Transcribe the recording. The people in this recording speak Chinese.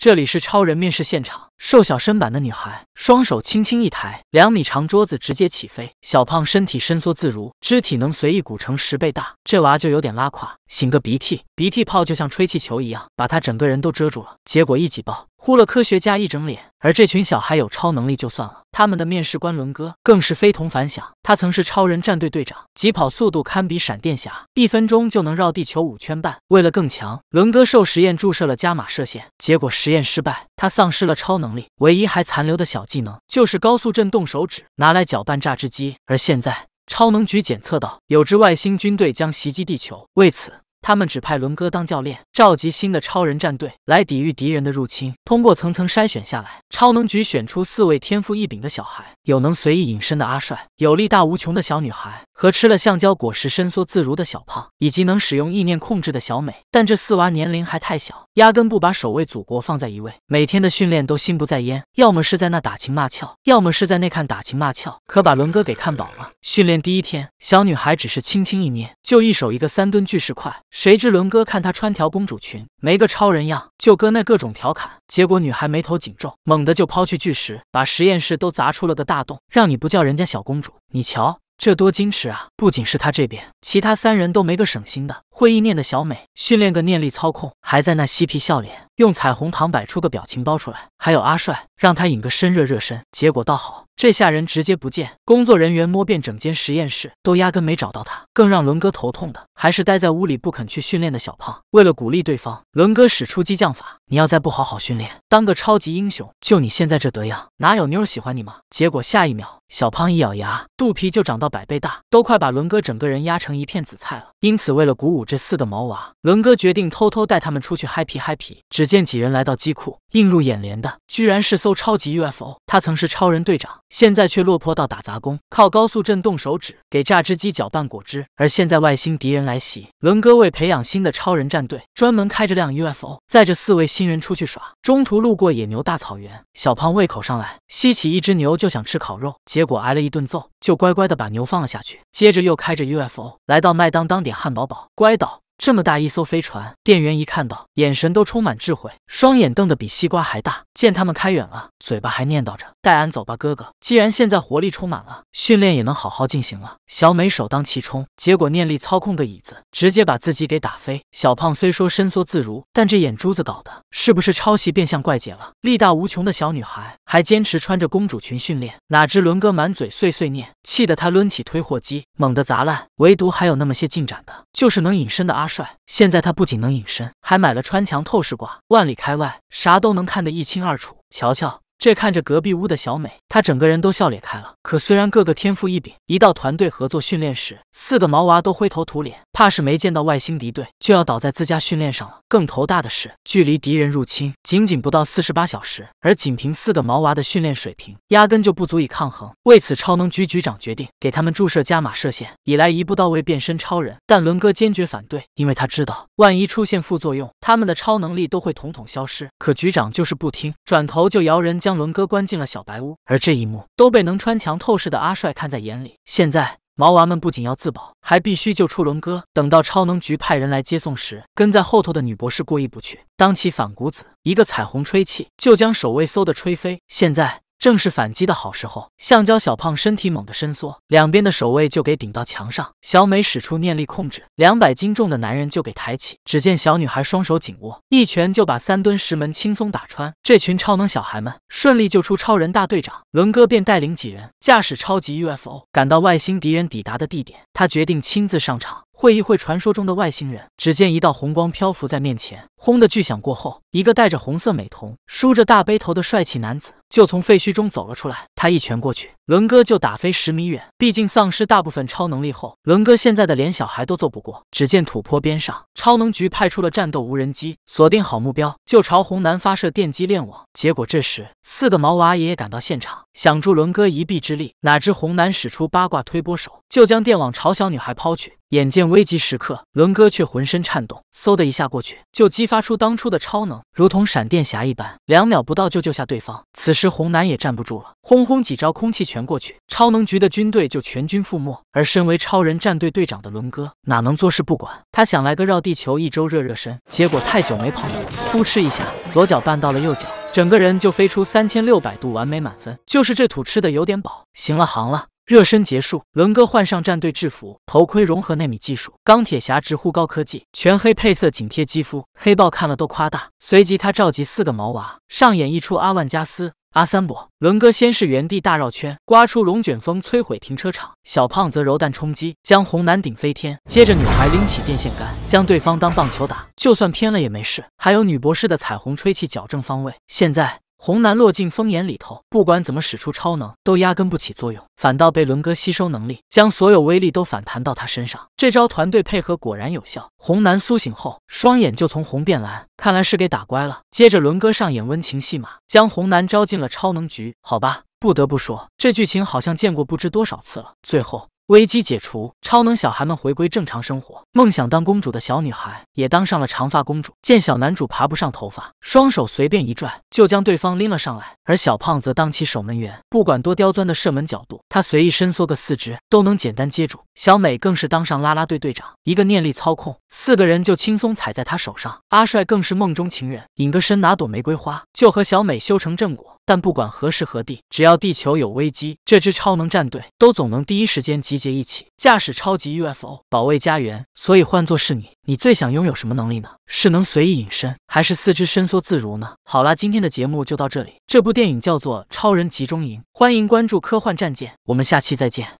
这里是超人面试现场，瘦小身板的女孩，双手轻轻一抬，两米长桌子直接起飞，小胖身体伸缩自如，肢体能随意鼓成十倍大，这娃就有点拉垮。擤个鼻涕，鼻涕泡就像吹气球一样，把他整个人都遮住了，结果一挤爆。呼了科学家一整脸，而这群小孩有超能力就算了，他们的面试官伦哥更是非同凡响。他曾是超人战队队长，疾跑速度堪比闪电侠，一分钟就能绕地球五圈半。为了更强，伦哥受实验注射了伽马射线，结果实验失败，他丧失了超能力，唯一还残留的小技能就是高速震动手指，拿来搅拌榨汁机。而现在，超能局检测到有支外星军队将袭击地球，为此。他们指派伦哥当教练，召集新的超人战队来抵御敌人的入侵。通过层层筛选下来，超能局选出四位天赋异禀的小孩，有能随意隐身的阿帅，有力大无穷的小女孩，和吃了橡胶果实伸缩自如的小胖，以及能使用意念控制的小美。但这四娃年龄还太小，压根不把守卫祖国放在一位，每天的训练都心不在焉，要么是在那打情骂俏，要么是在那看打情骂俏，可把伦哥给看饱了。训练第一天，小女孩只是轻轻一捏，就一手一个三吨巨石块。谁知伦哥看她穿条公主裙，没个超人样，就搁那各种调侃。结果女孩眉头紧皱，猛地就抛去巨石，把实验室都砸出了个大洞。让你不叫人家小公主，你瞧这多矜持啊！不仅是他这边，其他三人都没个省心的。会意念的小美训练个念力操控，还在那嬉皮笑脸。用彩虹糖摆出个表情包出来，还有阿帅，让他引个身热热身。结果倒好，这下人直接不见。工作人员摸遍整间实验室，都压根没找到他。更让伦哥头痛的，还是待在屋里不肯去训练的小胖。为了鼓励对方，伦哥使出激将法：你要再不好好训练，当个超级英雄，就你现在这德样，哪有妞喜欢你吗？结果下一秒，小胖一咬牙，肚皮就长到百倍大，都快把伦哥整个人压成一片紫菜了。因此，为了鼓舞这四个毛娃，伦哥决定偷偷带他们出去嗨皮嗨皮。只见几人来到机库，映入眼帘的居然是艘超级 UFO。他曾是超人队长，现在却落魄到打杂工，靠高速震动手指给榨汁机搅拌果汁。而现在外星敌人来袭，伦哥为培养新的超人战队，专门开着辆 UFO 载着四位新人出去耍。中途路过野牛大草原，小胖胃口上来，吸起一只牛就想吃烤肉，结果挨了一顿揍，就乖乖的把牛放了下去。接着又开着 UFO 来到麦当当点汉堡堡，乖倒。这么大一艘飞船，店员一看到，眼神都充满智慧，双眼瞪得比西瓜还大。见他们开远了，嘴巴还念叨着：“带俺走吧，哥哥。”既然现在活力充满了，训练也能好好进行了。小美首当其冲，结果念力操控的椅子直接把自己给打飞。小胖虽说伸缩自如，但这眼珠子搞的，是不是抄袭变相怪杰了？力大无穷的小女孩还坚持穿着公主裙训练，哪知伦哥满嘴碎碎念，气得他抡起推货机猛地砸烂。唯独还有那么些进展的，就是能隐身的阿。帅。现在他不仅能隐身，还买了穿墙透视挂，万里开外啥都能看得一清二楚。瞧瞧。这看着隔壁屋的小美，她整个人都笑裂开了。可虽然个个天赋异禀，一到团队合作训练时，四个毛娃都灰头土脸，怕是没见到外星敌对，就要倒在自家训练上了。更头大的是，距离敌人入侵仅仅不到四十八小时，而仅凭四个毛娃的训练水平，压根就不足以抗衡。为此，超能局局长决定给他们注射伽马射线，以来一步到位变身超人。但伦哥坚决反对，因为他知道万一出现副作用，他们的超能力都会统统消失。可局长就是不听，转头就摇人将。将伦哥关进了小白屋，而这一幕都被能穿墙透视的阿帅看在眼里。现在毛娃们不仅要自保，还必须救出伦哥。等到超能局派人来接送时，跟在后头的女博士过意不去，当起反骨子，一个彩虹吹气就将守卫嗖的吹飞。现在。正是反击的好时候，橡胶小胖身体猛地伸缩，两边的守卫就给顶到墙上。小美使出念力控制，两百斤重的男人就给抬起。只见小女孩双手紧握，一拳就把三吨石门轻松打穿。这群超能小孩们顺利救出超人大队长伦哥，便带领几人驾驶超级 UFO 赶到外星敌人抵达的地点。他决定亲自上场。会一会传说中的外星人，只见一道红光漂浮在面前，轰的巨响过后，一个戴着红色美瞳、梳着大背头的帅气男子就从废墟中走了出来。他一拳过去，伦哥就打飞十米远。毕竟丧失大部分超能力后，伦哥现在的连小孩都揍不过。只见土坡边上，超能局派出了战斗无人机，锁定好目标就朝红男发射电击链网。结果这时四个毛娃爷爷赶到现场。想助伦哥一臂之力，哪知红男使出八卦推波手，就将电网朝小女孩抛去。眼见危急时刻，伦哥却浑身颤动，嗖的一下过去，就激发出当初的超能，如同闪电侠一般，两秒不到就救下对方。此时红男也站不住了，轰轰几招空气拳过去，超能局的军队就全军覆没。而身为超人战队队长的伦哥哪能坐视不管？他想来个绕地球一周热热身，结果太久没跑，扑哧一下，左脚绊到了右脚。整个人就飞出三千六百度，完美满分。就是这土吃的有点饱。行了行了，热身结束，伦哥换上战队制服，头盔融合纳米技术，钢铁侠直呼高科技，全黑配色紧贴肌肤，黑豹看了都夸大。随即他召集四个毛娃，上演一出阿万加斯。阿三伯伦哥先是原地大绕圈，刮出龙卷风摧毁停车场；小胖则柔弹冲击将红男顶飞天。接着女孩拎起电线杆将对方当棒球打，就算偏了也没事。还有女博士的彩虹吹气矫正方位。现在。红男落进风眼里头，不管怎么使出超能，都压根不起作用，反倒被伦哥吸收能力，将所有威力都反弹到他身上。这招团队配合果然有效。红男苏醒后，双眼就从红变蓝，看来是给打乖了。接着伦哥上演温情戏码，将红男招进了超能局。好吧，不得不说，这剧情好像见过不知多少次了。最后。危机解除，超能小孩们回归正常生活。梦想当公主的小女孩也当上了长发公主。见小男主爬不上头发，双手随便一拽就将对方拎了上来。而小胖则当起守门员，不管多刁钻的射门角度，他随意伸缩个四肢都能简单接住。小美更是当上啦啦队队长，一个念力操控，四个人就轻松踩在他手上。阿帅更是梦中情人，隐个身拿朵玫瑰花就和小美修成正果。但不管何时何地，只要地球有危机，这支超能战队都总能第一时间集。结一起驾驶超级 UFO 保卫家园，所以换作是你，你最想拥有什么能力呢？是能随意隐身，还是四肢伸缩自如呢？好啦，今天的节目就到这里。这部电影叫做《超人集中营》，欢迎关注科幻战舰，我们下期再见。